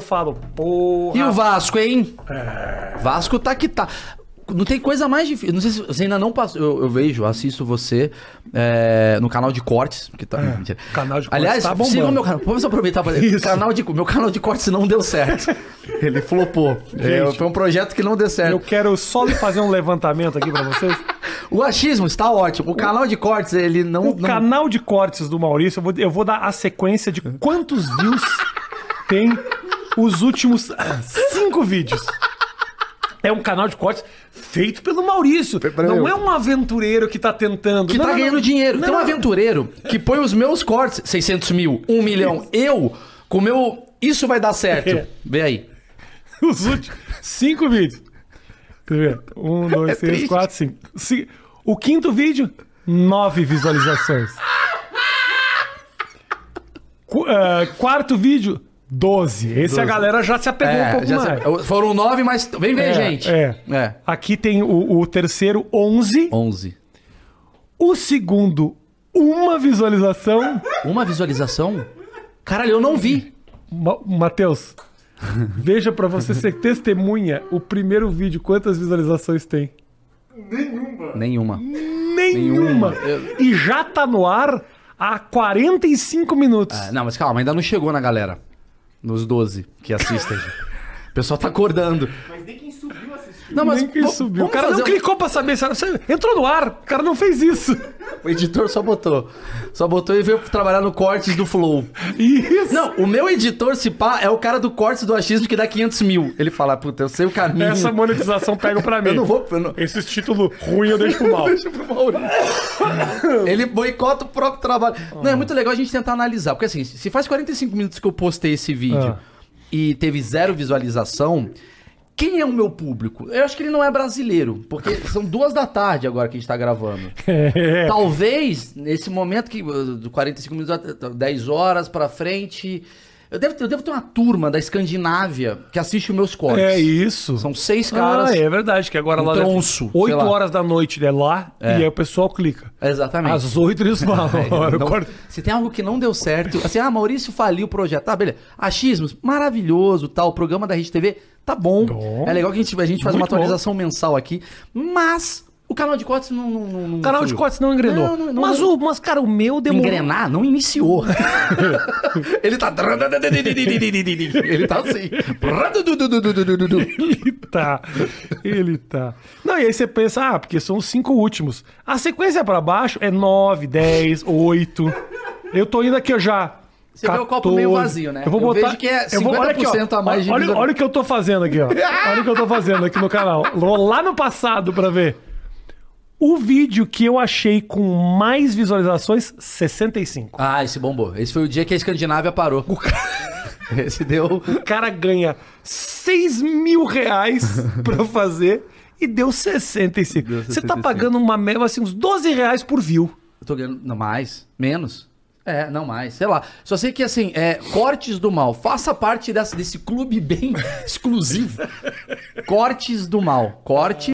eu falo, porra. E o Vasco, hein? É... Vasco tá que tá. Não tem coisa mais difícil. Não sei se você ainda não passou. Eu, eu vejo, assisto você é, no canal de cortes. Que tá, é, Canal de cortes. Aliás, tá siga o meu canal. Vamos aproveitar pra Isso. Canal de, meu canal de cortes não deu certo. Ele flopou. É, Gente, foi um projeto que não deu certo. Eu quero só fazer um levantamento aqui para vocês. O achismo está ótimo. O, o, canal de cortes, ele não. O não... canal de cortes do Maurício, eu vou, eu vou dar a sequência de quantos views tem os últimos cinco vídeos. É um canal de cortes feito pelo Maurício. não eu. é um aventureiro que tá tentando. Que não, tá não, ganhando não, dinheiro. Não, Tem um aventureiro que põe os meus cortes, 600 mil, 1 milhão. Eu, com o meu. Isso vai dar certo. É. Vê aí. Os últimos cinco vídeos. Tá um, é dois, é três, quatro, cinco. cinco. O quinto vídeo, nove visualizações. Qu uh, quarto vídeo, 12. Esse 12. a galera já se apegou é, um pouco mais. Se... Foram 9, mas vem ver, é, gente. É. é. Aqui tem o, o, terceiro, 11. 11. O segundo, uma visualização. Uma visualização? Caralho, eu não vi. Ma Matheus, veja para você ser testemunha o primeiro vídeo, quantas visualizações tem? Nenhuma. Nenhuma. Nenhuma. Eu... E já tá no ar há 45 minutos. Ah, não, mas calma, ainda não chegou na galera. Nos 12 que assistem. o pessoal tá acordando. Não, mas Nem subiu. O cara não um... clicou pra saber entrou no ar. O cara não fez isso. O editor só botou. Só botou e veio trabalhar no cortes do Flow. Isso. Não, o meu editor, se pá, é o cara do cortes do achismo que dá 500 mil. Ele fala, puta, eu sei o caminho. Essa monetização pega pra mim. eu não vou... Eu não... Esses títulos ruins eu deixo pro mal. deixo pro mal. Ele boicota o próprio trabalho. Não, é muito legal a gente tentar analisar. Porque assim, se faz 45 minutos que eu postei esse vídeo ah. e teve zero visualização... Quem é o meu público? Eu acho que ele não é brasileiro, porque são duas da tarde agora que a gente tá gravando. É. Talvez, nesse momento que. Uh, do 45 minutos, 10 tá, horas pra frente. Eu devo, eu devo ter uma turma da Escandinávia que assiste os meus cortes. É isso. São seis caras. Ah, é verdade, que agora um lá tronço, deve... 8 horas da noite é lá é. e aí o pessoal clica. Exatamente. Às oito eles falam. É, se tem algo que não deu certo, assim, ah, Maurício faliu o projeto. Tá, beleza. Achismos, maravilhoso, tal, tá, programa da Rede TV tá bom. bom. É legal que a gente, a gente faz uma atualização bom. mensal aqui. Mas o canal de cortes não. não, não o canal de cortes não engrenou. Não, não, mas, o, mas, cara, o meu demorou. Engrenar não iniciou. Ele tá. Ele tá assim. Ele tá. Ele tá. Não, e aí você pensa, ah, porque são os cinco últimos. A sequência para baixo é nove, dez, oito. Eu tô indo aqui já. Você 14... vê o copo meio vazio, né? Eu vou botar. Eu que é 50% eu vou, aqui, a mais de olha, olha o que eu tô fazendo aqui, ó. Olha o que eu tô fazendo aqui no canal. Vou lá no passado pra ver. O vídeo que eu achei com mais visualizações, 65. Ah, esse bombou. Esse foi o dia que a Escandinávia parou. O cara... Esse deu. O cara ganha 6 mil reais pra fazer e deu 65. Deu 65. Você tá pagando uma, assim, uns 12 reais por view. Eu tô ganhando. Não, mais? Menos? É, não mais, sei lá. Só sei que assim, é, Cortes do Mal, faça parte dessa, desse clube bem exclusivo. Cortes do Mal. Corte.